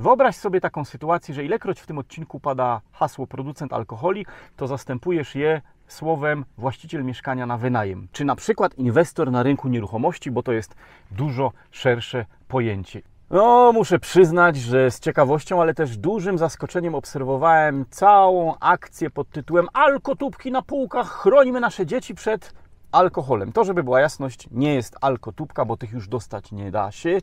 Wyobraź sobie taką sytuację, że ilekroć w tym odcinku pada hasło producent alkoholi, to zastępujesz je słowem właściciel mieszkania na wynajem, czy na przykład inwestor na rynku nieruchomości, bo to jest dużo szersze pojęcie. No, muszę przyznać, że z ciekawością, ale też dużym zaskoczeniem obserwowałem całą akcję pod tytułem Alkotubki na półkach, chronimy nasze dzieci przed alkoholem. To, żeby była jasność, nie jest alkotubka, bo tych już dostać nie da się.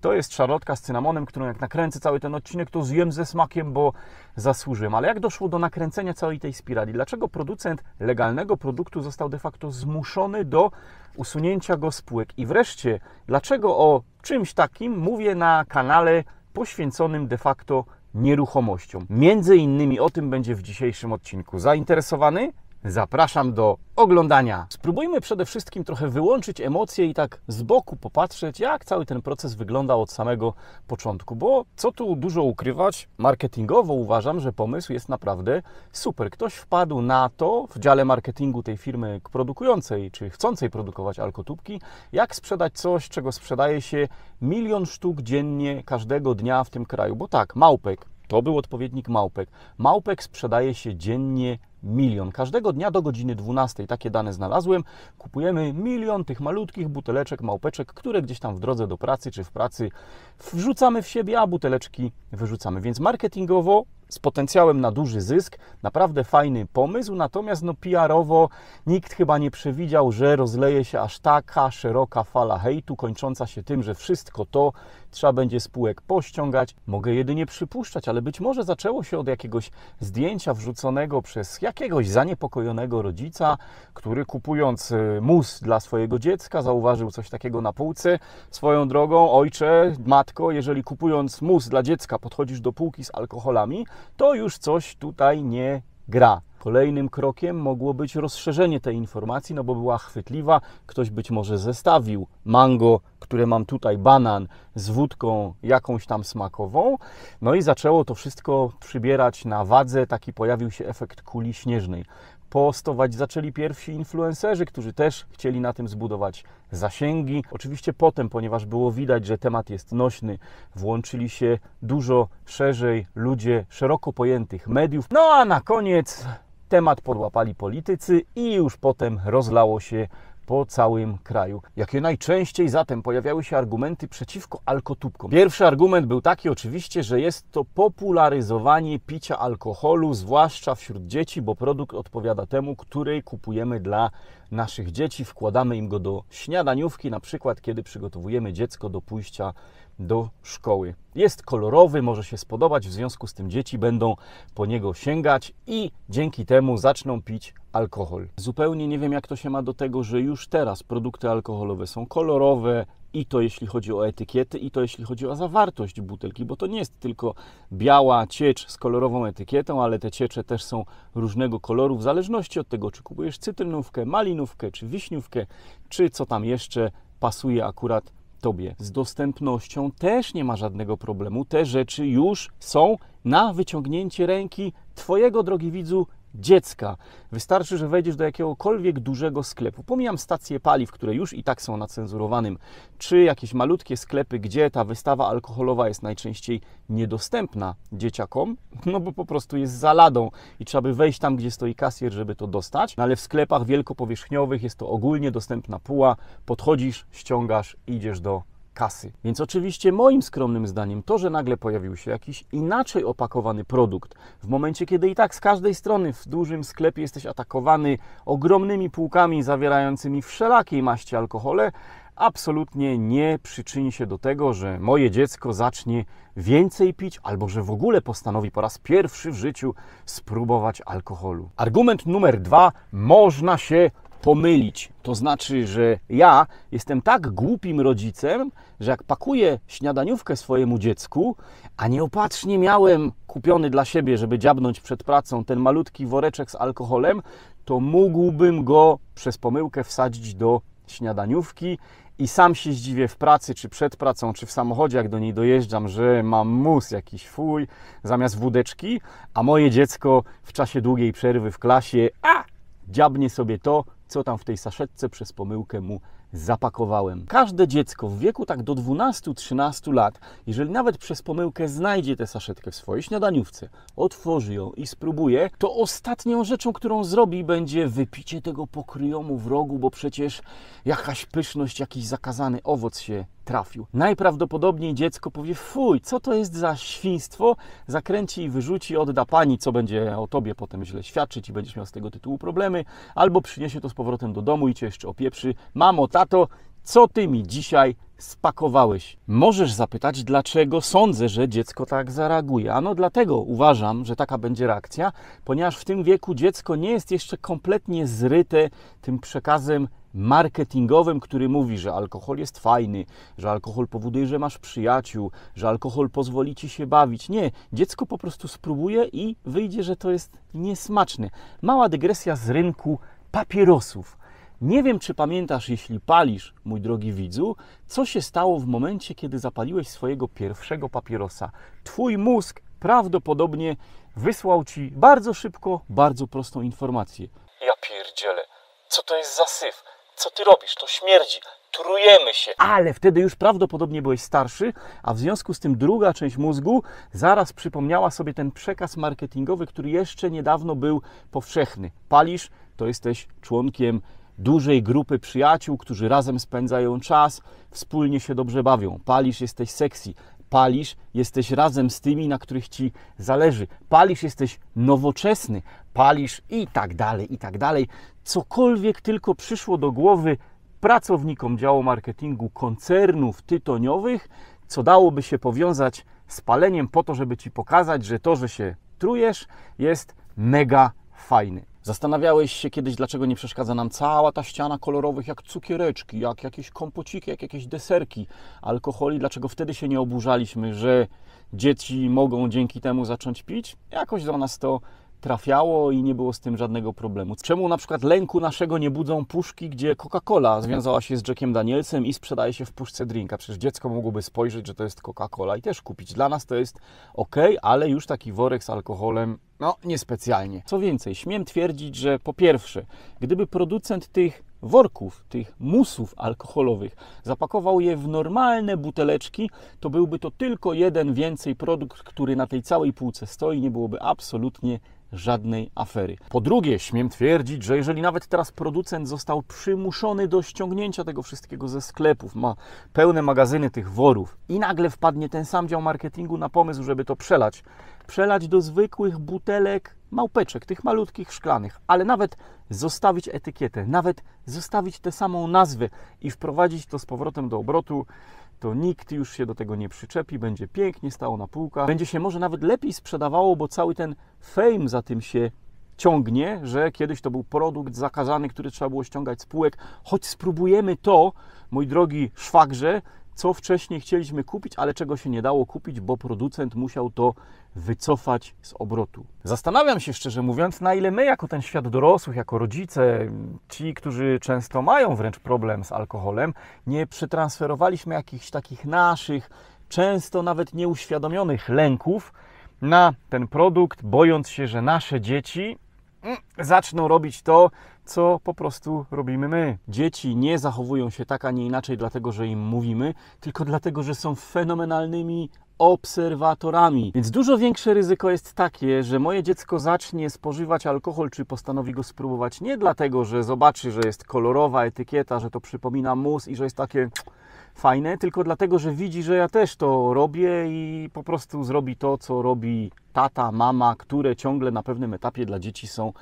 To jest szarotka z cynamonem, którą jak nakręcę cały ten odcinek, to zjem ze smakiem, bo zasłużyłem. Ale jak doszło do nakręcenia całej tej spirali? Dlaczego producent legalnego produktu został de facto zmuszony do usunięcia go z półek? I wreszcie, dlaczego o czymś takim mówię na kanale poświęconym de facto nieruchomościom? Między innymi o tym będzie w dzisiejszym odcinku. Zainteresowany? Zapraszam do oglądania. Spróbujmy przede wszystkim trochę wyłączyć emocje i tak z boku popatrzeć, jak cały ten proces wygląda od samego początku. Bo co tu dużo ukrywać, marketingowo uważam, że pomysł jest naprawdę super. Ktoś wpadł na to w dziale marketingu tej firmy produkującej czy chcącej produkować alkotubki, jak sprzedać coś, czego sprzedaje się milion sztuk dziennie każdego dnia w tym kraju. Bo tak, małpek to był odpowiednik małpek. Małpek sprzedaje się dziennie milion. Każdego dnia do godziny 12, takie dane znalazłem, kupujemy milion tych malutkich buteleczek, małpeczek, które gdzieś tam w drodze do pracy czy w pracy wrzucamy w siebie, a buteleczki wyrzucamy. Więc marketingowo z potencjałem na duży zysk, naprawdę fajny pomysł, natomiast no PR-owo nikt chyba nie przewidział, że rozleje się aż taka szeroka fala hejtu, kończąca się tym, że wszystko to, trzeba będzie spółek pościągać. Mogę jedynie przypuszczać, ale być może zaczęło się od jakiegoś zdjęcia wrzuconego przez jakiegoś zaniepokojonego rodzica, który kupując y, mus dla swojego dziecka zauważył coś takiego na półce. Swoją drogą, ojcze, matko, jeżeli kupując mus dla dziecka podchodzisz do półki z alkoholami, to już coś tutaj nie gra. Kolejnym krokiem mogło być rozszerzenie tej informacji, no bo była chwytliwa. Ktoś być może zestawił mango, które mam tutaj, banan z wódką jakąś tam smakową. No i zaczęło to wszystko przybierać na wadze. Taki pojawił się efekt kuli śnieżnej postować zaczęli pierwsi influencerzy, którzy też chcieli na tym zbudować zasięgi. Oczywiście potem, ponieważ było widać, że temat jest nośny, włączyli się dużo szerzej ludzie szeroko pojętych mediów. No a na koniec Temat podłapali politycy i już potem rozlało się po całym kraju. Jakie najczęściej zatem pojawiały się argumenty przeciwko alkotubkom? Pierwszy argument był taki oczywiście, że jest to popularyzowanie picia alkoholu, zwłaszcza wśród dzieci, bo produkt odpowiada temu, który kupujemy dla naszych dzieci. Wkładamy im go do śniadaniówki, na przykład kiedy przygotowujemy dziecko do pójścia do szkoły. Jest kolorowy, może się spodobać, w związku z tym dzieci będą po niego sięgać i dzięki temu zaczną pić alkohol. Zupełnie nie wiem, jak to się ma do tego, że już teraz produkty alkoholowe są kolorowe, i to jeśli chodzi o etykiety, i to jeśli chodzi o zawartość butelki, bo to nie jest tylko biała ciecz z kolorową etykietą, ale te ciecze też są różnego koloru, w zależności od tego, czy kupujesz cytrynówkę, malinówkę, czy wiśniówkę, czy co tam jeszcze pasuje akurat Tobie. Z dostępnością też nie ma żadnego problemu. Te rzeczy już są na wyciągnięcie ręki Twojego, drogi widzu, dziecka. Wystarczy, że wejdziesz do jakiegokolwiek dużego sklepu. Pomijam stacje paliw, które już i tak są na cenzurowanym, czy jakieś malutkie sklepy, gdzie ta wystawa alkoholowa jest najczęściej niedostępna dzieciakom, no bo po prostu jest za ladą i trzeba by wejść tam, gdzie stoi kasjer, żeby to dostać. No ale w sklepach wielkopowierzchniowych jest to ogólnie dostępna puła. Podchodzisz, ściągasz, idziesz do kasy. Więc oczywiście moim skromnym zdaniem to, że nagle pojawił się jakiś inaczej opakowany produkt, w momencie kiedy i tak z każdej strony w dużym sklepie jesteś atakowany ogromnymi półkami zawierającymi wszelakiej maści alkohole, absolutnie nie przyczyni się do tego, że moje dziecko zacznie więcej pić albo że w ogóle postanowi po raz pierwszy w życiu spróbować alkoholu. Argument numer dwa: można się pomylić. To znaczy, że ja jestem tak głupim rodzicem, że jak pakuję śniadaniówkę swojemu dziecku, a nieopatrznie miałem kupiony dla siebie, żeby dziabnąć przed pracą ten malutki woreczek z alkoholem, to mógłbym go przez pomyłkę wsadzić do śniadaniówki i sam się zdziwię w pracy, czy przed pracą, czy w samochodzie, jak do niej dojeżdżam, że mam mus jakiś fuj zamiast wódeczki, a moje dziecko w czasie długiej przerwy w klasie, a dziabnie sobie to, co tam w tej saszetce przez pomyłkę mu zapakowałem. Każde dziecko w wieku tak do 12-13 lat, jeżeli nawet przez pomyłkę znajdzie tę saszetkę w swojej śniadaniówce, otworzy ją i spróbuje, to ostatnią rzeczą, którą zrobi, będzie wypicie tego pokryjomu w rogu, bo przecież jakaś pyszność, jakiś zakazany owoc się trafił. Najprawdopodobniej dziecko powie: Fuj, co to jest za świństwo? Zakręci i wyrzuci, odda pani, co będzie o tobie potem źle świadczyć i będziesz miał z tego tytułu problemy, albo przyniesie to z powrotem do domu i cię jeszcze opieprzy. Mamo, tato, co ty mi dzisiaj spakowałeś? Możesz zapytać, dlaczego sądzę, że dziecko tak zareaguje. Ano dlatego uważam, że taka będzie reakcja, ponieważ w tym wieku dziecko nie jest jeszcze kompletnie zryte tym przekazem marketingowym, który mówi, że alkohol jest fajny, że alkohol powoduje, że masz przyjaciół, że alkohol pozwoli ci się bawić. Nie, dziecko po prostu spróbuje i wyjdzie, że to jest niesmaczne. Mała dygresja z rynku papierosów. Nie wiem, czy pamiętasz, jeśli palisz, mój drogi widzu, co się stało w momencie, kiedy zapaliłeś swojego pierwszego papierosa. Twój mózg prawdopodobnie wysłał ci bardzo szybko, bardzo prostą informację. Ja pierdziele, co to jest za syf? Co ty robisz? To śmierdzi. Trujemy się. Ale wtedy już prawdopodobnie byłeś starszy, a w związku z tym druga część mózgu zaraz przypomniała sobie ten przekaz marketingowy, który jeszcze niedawno był powszechny. Palisz, to jesteś członkiem dużej grupy przyjaciół, którzy razem spędzają czas, wspólnie się dobrze bawią. Palisz, jesteś sexy. Palisz, jesteś razem z tymi, na których ci zależy. Palisz, jesteś nowoczesny. Palisz i tak dalej, i tak dalej. Cokolwiek tylko przyszło do głowy pracownikom działu marketingu koncernów tytoniowych, co dałoby się powiązać z paleniem po to, żeby ci pokazać, że to, że się trujesz, jest mega fajny. Zastanawiałeś się kiedyś, dlaczego nie przeszkadza nam cała ta ściana kolorowych jak cukiereczki, jak jakieś kompociki, jak jakieś deserki, alkoholi, dlaczego wtedy się nie oburzaliśmy, że dzieci mogą dzięki temu zacząć pić? Jakoś do nas to trafiało i nie było z tym żadnego problemu. Czemu na przykład lęku naszego nie budzą puszki, gdzie Coca-Cola związała się z Jackiem Danielsem i sprzedaje się w puszce drinka? Przecież dziecko mogłoby spojrzeć, że to jest Coca-Cola i też kupić. Dla nas to jest ok, ale już taki worek z alkoholem no, niespecjalnie. Co więcej, śmiem twierdzić, że po pierwsze, gdyby producent tych worków, tych musów alkoholowych, zapakował je w normalne buteleczki, to byłby to tylko jeden więcej produkt, który na tej całej półce stoi, nie byłoby absolutnie żadnej afery. Po drugie, śmiem twierdzić, że jeżeli nawet teraz producent został przymuszony do ściągnięcia tego wszystkiego ze sklepów, ma pełne magazyny tych worów i nagle wpadnie ten sam dział marketingu na pomysł, żeby to przelać przelać do zwykłych butelek małpeczek, tych malutkich szklanych, ale nawet zostawić etykietę, nawet zostawić tę samą nazwę i wprowadzić to z powrotem do obrotu, to nikt już się do tego nie przyczepi, będzie pięknie stało na półkach, będzie się może nawet lepiej sprzedawało, bo cały ten fame za tym się ciągnie, że kiedyś to był produkt zakazany, który trzeba było ściągać z półek. Choć spróbujemy to, mój drogi szwagrze, co wcześniej chcieliśmy kupić, ale czego się nie dało kupić, bo producent musiał to wycofać z obrotu. Zastanawiam się szczerze mówiąc, na ile my, jako ten świat dorosłych, jako rodzice, ci, którzy często mają wręcz problem z alkoholem, nie przetransferowaliśmy jakichś takich naszych, często nawet nieuświadomionych lęków na ten produkt, bojąc się, że nasze dzieci mm, zaczną robić to, co po prostu robimy my. Dzieci nie zachowują się tak, a nie inaczej, dlatego że im mówimy, tylko dlatego, że są fenomenalnymi obserwatorami. Więc dużo większe ryzyko jest takie, że moje dziecko zacznie spożywać alkohol, czy postanowi go spróbować nie dlatego, że zobaczy, że jest kolorowa etykieta, że to przypomina mus i że jest takie fajne, tylko dlatego, że widzi, że ja też to robię i po prostu zrobi to, co robi tata, mama, które ciągle na pewnym etapie dla dzieci są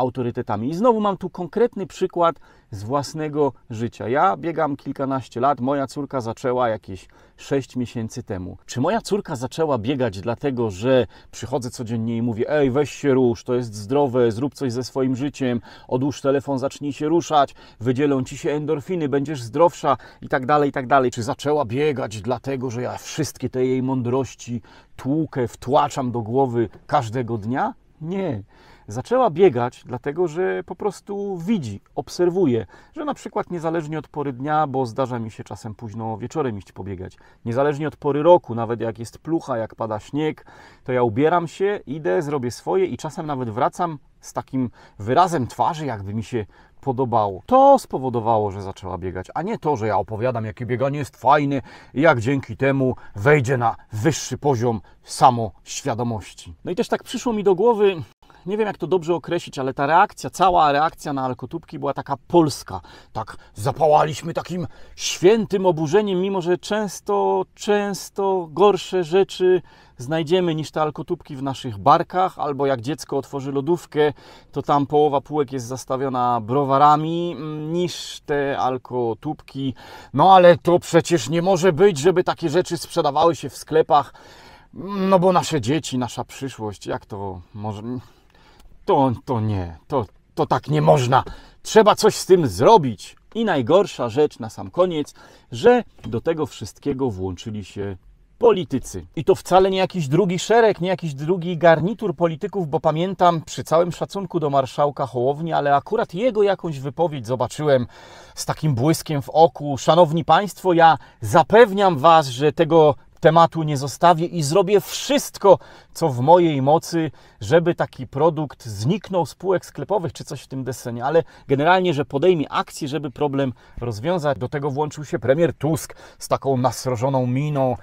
autorytetami. I znowu mam tu konkretny przykład z własnego życia. Ja biegam kilkanaście lat, moja córka zaczęła jakieś 6 miesięcy temu. Czy moja córka zaczęła biegać dlatego, że przychodzę codziennie i mówię: Ej, weź się rusz, to jest zdrowe, zrób coś ze swoim życiem, odłóż telefon, zacznij się ruszać, wydzielą ci się endorfiny, będziesz zdrowsza i tak dalej, i tak dalej. Czy zaczęła biegać dlatego, że ja wszystkie te jej mądrości tłukę, wtłaczam do głowy każdego dnia? Nie. Zaczęła biegać, dlatego że po prostu widzi, obserwuje, że na przykład niezależnie od pory dnia, bo zdarza mi się czasem późno wieczorem iść pobiegać, niezależnie od pory roku, nawet jak jest plucha, jak pada śnieg, to ja ubieram się, idę, zrobię swoje i czasem nawet wracam z takim wyrazem twarzy, jakby mi się podobało. To spowodowało, że zaczęła biegać, a nie to, że ja opowiadam, jakie bieganie jest fajne i jak dzięki temu wejdzie na wyższy poziom samoświadomości. No i też tak przyszło mi do głowy, nie wiem jak to dobrze określić, ale ta reakcja, cała reakcja na alkotubki była taka polska. Tak zapałaliśmy takim świętym oburzeniem, mimo że często, często gorsze rzeczy znajdziemy niż te alkotubki w naszych barkach, albo jak dziecko otworzy lodówkę, to tam połowa półek jest zastawiona browarami mm, niż te alkotubki. No ale to przecież nie może być, żeby takie rzeczy sprzedawały się w sklepach. No bo nasze dzieci, nasza przyszłość, jak to może to, to nie, to, to tak nie można. Trzeba coś z tym zrobić. I najgorsza rzecz na sam koniec, że do tego wszystkiego włączyli się politycy. I to wcale nie jakiś drugi szereg, nie jakiś drugi garnitur polityków, bo pamiętam przy całym szacunku do marszałka Hołowni, ale akurat jego jakąś wypowiedź zobaczyłem z takim błyskiem w oku. Szanowni Państwo, ja zapewniam Was, że tego tematu nie zostawię i zrobię wszystko, co w mojej mocy, żeby taki produkt zniknął z półek sklepowych czy coś w tym desenie, ale generalnie, że podejmie akcję, żeby problem rozwiązać. Do tego włączył się premier Tusk z taką nasrożoną miną.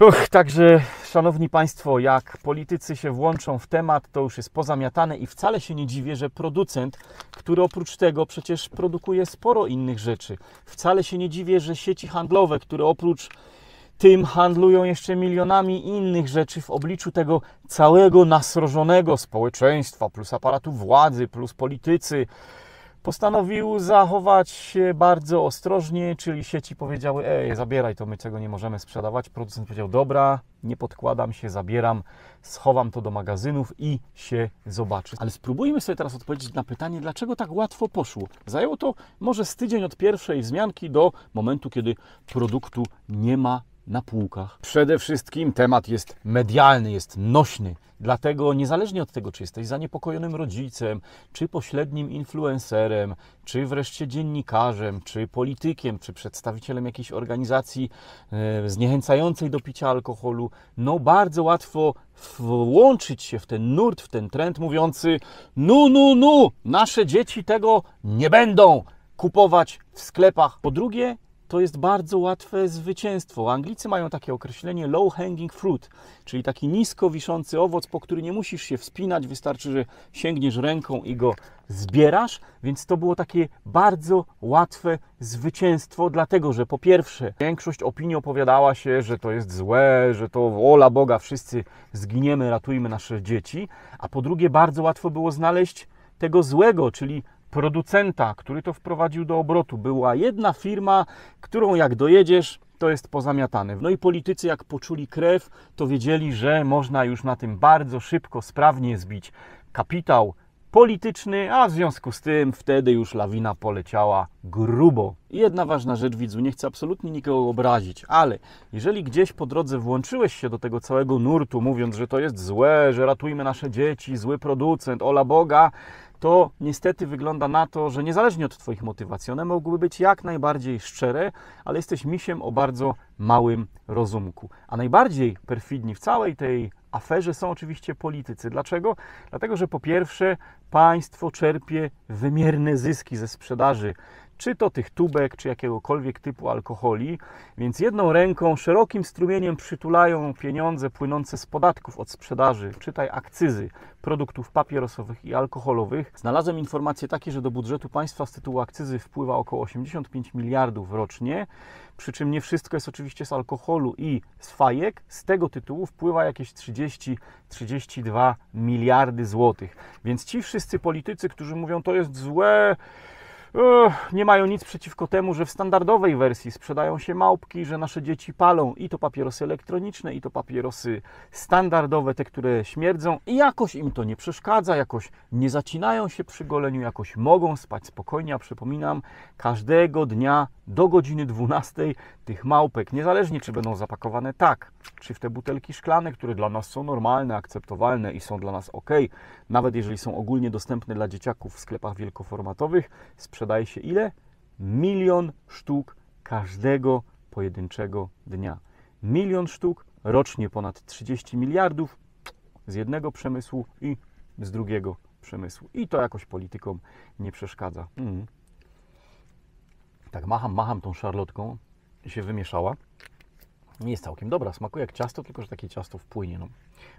Uch, także, szanowni Państwo, jak politycy się włączą w temat, to już jest pozamiatane i wcale się nie dziwię, że producent, który oprócz tego przecież produkuje sporo innych rzeczy, wcale się nie dziwię, że sieci handlowe, które oprócz tym handlują jeszcze milionami innych rzeczy w obliczu tego całego nasrożonego społeczeństwa, plus aparatu władzy, plus politycy. Postanowił zachować się bardzo ostrożnie, czyli sieci powiedziały: Ej, zabieraj to, my czego nie możemy sprzedawać. Producent powiedział: Dobra, nie podkładam się, zabieram, schowam to do magazynów i się zobaczy. Ale spróbujmy sobie teraz odpowiedzieć na pytanie, dlaczego tak łatwo poszło. Zajęło to może z tydzień od pierwszej wzmianki do momentu, kiedy produktu nie ma na półkach. Przede wszystkim temat jest medialny, jest nośny. Dlatego niezależnie od tego, czy jesteś zaniepokojonym rodzicem, czy pośrednim influencerem, czy wreszcie dziennikarzem, czy politykiem, czy przedstawicielem jakiejś organizacji e, zniechęcającej do picia alkoholu, no bardzo łatwo włączyć się w ten nurt, w ten trend mówiący: "Nu, nu, nu, nasze dzieci tego nie będą kupować w sklepach". Po drugie, to jest bardzo łatwe zwycięstwo. Anglicy mają takie określenie low hanging fruit, czyli taki nisko wiszący owoc, po który nie musisz się wspinać, wystarczy, że sięgniesz ręką i go zbierasz. Więc to było takie bardzo łatwe zwycięstwo, dlatego że po pierwsze, większość opinii opowiadała się, że to jest złe, że to ola Boga, wszyscy zginiemy, ratujmy nasze dzieci, a po drugie, bardzo łatwo było znaleźć tego złego, czyli producenta, który to wprowadził do obrotu. Była jedna firma, którą jak dojedziesz, to jest pozamiatane. No i politycy, jak poczuli krew, to wiedzieli, że można już na tym bardzo szybko, sprawnie zbić kapitał, polityczny, a w związku z tym wtedy już lawina poleciała grubo. Jedna ważna rzecz, widzu, nie chcę absolutnie nikogo obrazić, ale jeżeli gdzieś po drodze włączyłeś się do tego całego nurtu, mówiąc, że to jest złe, że ratujmy nasze dzieci, zły producent, ola Boga, to niestety wygląda na to, że niezależnie od Twoich motywacji, one mogłyby być jak najbardziej szczere, ale jesteś misiem o bardzo małym rozumku. A najbardziej perfidni w całej tej aferze są oczywiście politycy. Dlaczego? Dlatego, że po pierwsze państwo czerpie wymierne zyski ze sprzedaży czy to tych tubek, czy jakiegokolwiek typu alkoholi. Więc jedną ręką szerokim strumieniem przytulają pieniądze płynące z podatków od sprzedaży, czytaj akcyzy produktów papierosowych i alkoholowych. Znalazłem informacje takie, że do budżetu państwa z tytułu akcyzy wpływa około 85 miliardów rocznie, przy czym nie wszystko jest oczywiście z alkoholu i z fajek. Z tego tytułu wpływa jakieś 30-32 miliardy złotych. Więc ci wszyscy politycy, którzy mówią, to jest złe, nie mają nic przeciwko temu, że w standardowej wersji sprzedają się małpki, że nasze dzieci palą i to papierosy elektroniczne, i to papierosy standardowe, te, które śmierdzą, i jakoś im to nie przeszkadza, jakoś nie zacinają się przy goleniu, jakoś mogą spać spokojnie. A przypominam, każdego dnia do godziny 12 tych małpek, niezależnie czy będą zapakowane tak, czy w te butelki szklane, które dla nas są normalne, akceptowalne i są dla nas ok, nawet jeżeli są ogólnie dostępne dla dzieciaków w sklepach wielkoformatowych, sprzedaje się ile? Milion sztuk każdego pojedynczego dnia. Milion sztuk, rocznie ponad 30 miliardów z jednego przemysłu i z drugiego przemysłu. I to jakoś politykom nie przeszkadza. Mm. Tak macham, macham tą szarlotką, się wymieszała. Nie jest całkiem dobra, smakuje jak ciasto, tylko że takie ciasto wpłynie. No.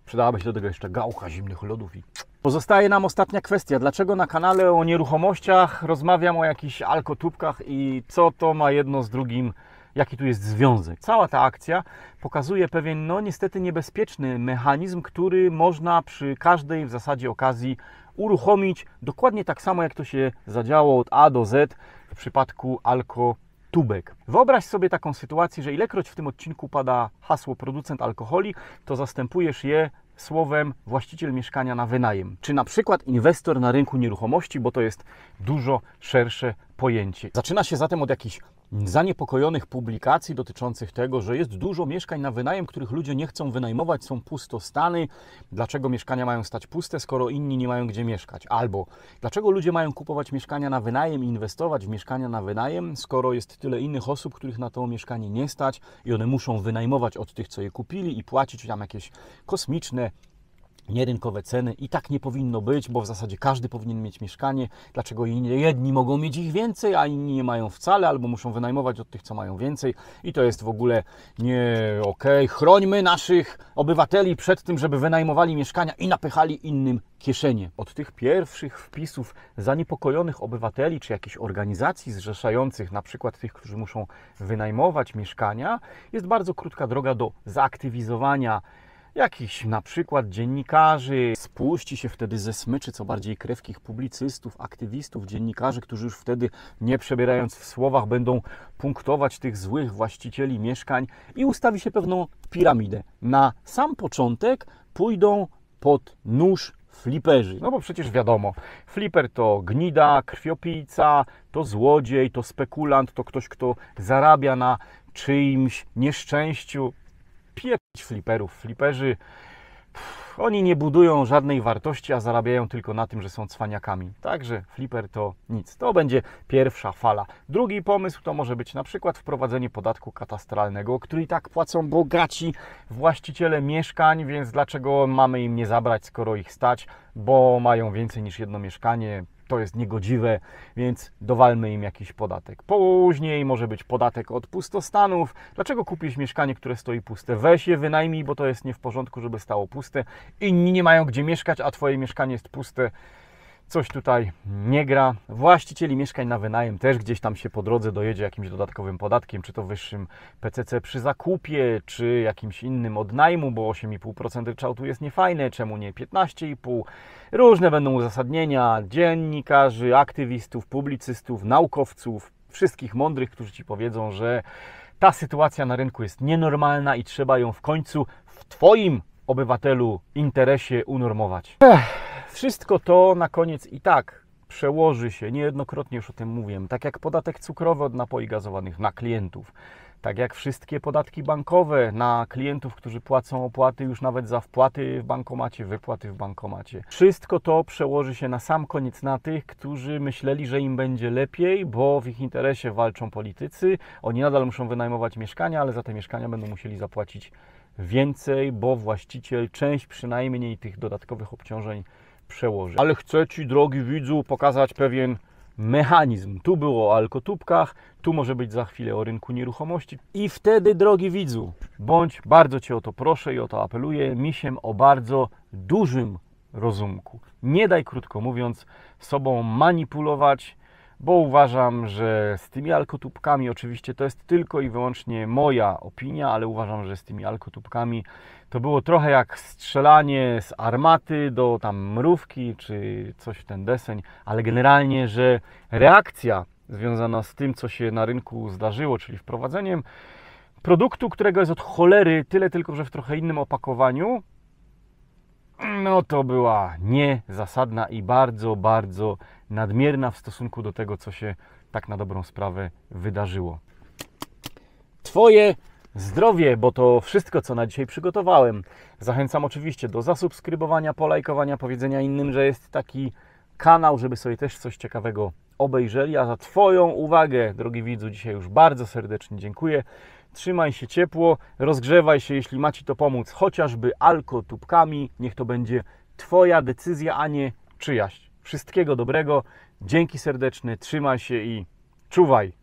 Przydałaby się do tego jeszcze gałka zimnych lodów i... Pozostaje nam ostatnia kwestia. Dlaczego na kanale o nieruchomościach rozmawiam o jakichś alkotubkach i co to ma jedno z drugim jaki tu jest związek. Cała ta akcja pokazuje pewien, no niestety niebezpieczny mechanizm, który można przy każdej w zasadzie okazji uruchomić dokładnie tak samo, jak to się zadziało od A do Z w przypadku alko tubek. Wyobraź sobie taką sytuację, że ilekroć w tym odcinku pada hasło producent alkoholi, to zastępujesz je słowem właściciel mieszkania na wynajem, czy na przykład inwestor na rynku nieruchomości, bo to jest dużo szersze pojęcie. Zaczyna się zatem od jakichś zaniepokojonych publikacji dotyczących tego, że jest dużo mieszkań na wynajem, których ludzie nie chcą wynajmować, są pustostany. Dlaczego mieszkania mają stać puste, skoro inni nie mają gdzie mieszkać? Albo dlaczego ludzie mają kupować mieszkania na wynajem i inwestować w mieszkania na wynajem, skoro jest tyle innych osób, których na to mieszkanie nie stać i one muszą wynajmować od tych, co je kupili i płacić tam jakieś kosmiczne nierynkowe ceny. I tak nie powinno być, bo w zasadzie każdy powinien mieć mieszkanie. Dlaczego jedni mogą mieć ich więcej, a inni nie mają wcale, albo muszą wynajmować od tych, co mają więcej. I to jest w ogóle nie okej. Okay. Chrońmy naszych obywateli przed tym, żeby wynajmowali mieszkania i napychali innym kieszenie. Od tych pierwszych wpisów zaniepokojonych obywateli czy jakichś organizacji zrzeszających, na przykład tych, którzy muszą wynajmować mieszkania, jest bardzo krótka droga do zaktywizowania jakichś na przykład dziennikarzy. Spuści się wtedy ze smyczy co bardziej krewkich publicystów, aktywistów, dziennikarzy, którzy już wtedy, nie przebierając w słowach, będą punktować tych złych właścicieli mieszkań i ustawi się pewną piramidę. Na sam początek pójdą pod nóż fliperzy. No bo przecież wiadomo, fliper to gnida, krwiopijca, to złodziej, to spekulant, to ktoś, kto zarabia na czyimś nieszczęściu pieprzyć fliperów. Fliperzy, pff, oni nie budują żadnej wartości, a zarabiają tylko na tym, że są cwaniakami. Także fliper to nic. To będzie pierwsza fala. Drugi pomysł to może być na przykład wprowadzenie podatku katastralnego, który i tak płacą bogaci właściciele mieszkań, więc dlaczego mamy im nie zabrać, skoro ich stać, bo mają więcej niż jedno mieszkanie, to jest niegodziwe, więc dowalmy im jakiś podatek. Później może być podatek od pustostanów. Dlaczego kupisz mieszkanie, które stoi puste? Weź je, wynajmij, bo to jest nie w porządku, żeby stało puste. Inni nie mają gdzie mieszkać, a Twoje mieszkanie jest puste coś tutaj nie gra. Właścicieli mieszkań na wynajem też gdzieś tam się po drodze dojedzie jakimś dodatkowym podatkiem, czy to wyższym PCC przy zakupie, czy jakimś innym odnajmu, bo 8,5% ryczałtu jest niefajne, czemu nie 15,5%. Różne będą uzasadnienia dziennikarzy, aktywistów, publicystów, naukowców, wszystkich mądrych, którzy Ci powiedzą, że ta sytuacja na rynku jest nienormalna i trzeba ją w końcu w Twoim obywatelu interesie unormować. Ech. Wszystko to na koniec i tak przełoży się, niejednokrotnie już o tym mówiłem, tak jak podatek cukrowy od napoi gazowanych na klientów, tak jak wszystkie podatki bankowe na klientów, którzy płacą opłaty już nawet za wpłaty w bankomacie, wypłaty w bankomacie. Wszystko to przełoży się na sam koniec na tych, którzy myśleli, że im będzie lepiej, bo w ich interesie walczą politycy. Oni nadal muszą wynajmować mieszkania, ale za te mieszkania będą musieli zapłacić więcej, bo właściciel część przynajmniej tych dodatkowych obciążeń ale chcę Ci, drogi widzu, pokazać pewien mechanizm. Tu było o alkotubkach, tu może być za chwilę o rynku nieruchomości. I wtedy, drogi widzu, bądź bardzo Cię o to proszę i o to apeluję, misiem o bardzo dużym rozumku. Nie daj, krótko mówiąc, sobą manipulować, bo uważam, że z tymi alkotubkami, oczywiście to jest tylko i wyłącznie moja opinia, ale uważam, że z tymi alkotubkami to było trochę jak strzelanie z armaty do tam mrówki czy coś w ten deseń, ale generalnie, że reakcja związana z tym, co się na rynku zdarzyło, czyli wprowadzeniem produktu, którego jest od cholery tyle, tylko że w trochę innym opakowaniu, no to była niezasadna i bardzo, bardzo nadmierna w stosunku do tego, co się tak na dobrą sprawę wydarzyło. Twoje zdrowie, bo to wszystko, co na dzisiaj przygotowałem. Zachęcam oczywiście do zasubskrybowania, polajkowania, powiedzenia innym, że jest taki kanał, żeby sobie też coś ciekawego obejrzeli. A za Twoją uwagę, drogi widzu, dzisiaj już bardzo serdecznie dziękuję trzymaj się ciepło, rozgrzewaj się, jeśli ma Ci to pomóc, chociażby alko tubkami. Niech to będzie Twoja decyzja, a nie czyjaś. Wszystkiego dobrego, dzięki serdeczne, trzymaj się i czuwaj.